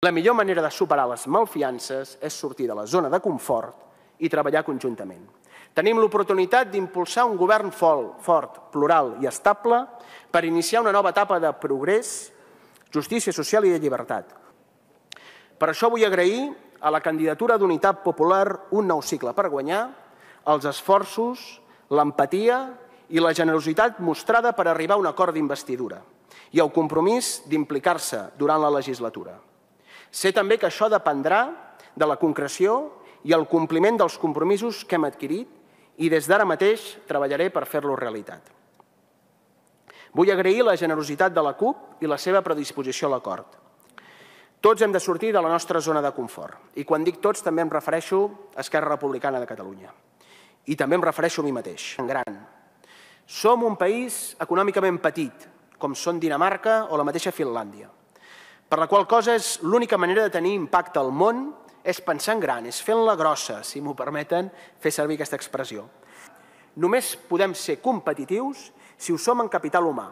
La millor manera de superar les malfiances és sortir de la zona de confort i treballar conjuntament. Tenim l'oportunitat d'impulsar un govern fort, plural i estable per iniciar una nova etapa de progrés, justícia social i de llibertat. Per això vull agrair a la candidatura d'Unitat Popular un nou cicle per guanyar els esforços, l'empatia i la generositat mostrada per arribar a un acord d'investidura i el compromís d'implicar-se durant la legislatura. Sé també que això dependrà de la concreció i el compliment dels compromisos que hem adquirit i des d'ara mateix treballaré per fer lo realitat. Vull agrair la generositat de la CUP i la seva predisposició a l'acord. Tots hem de sortir de la nostra zona de confort. I quan dic tots també em refereixo a Esquerra Republicana de Catalunya. I també em refereixo a mi mateix, en gran. Som un país econòmicament petit, com són Dinamarca o la mateixa Finlàndia. Per la qual cosa és l'única manera de tenir impacte al món és pensar en gran, és fent-la grossa, si m'ho permeten fer servir aquesta expressió. Només podem ser competitius si ho som en capital humà,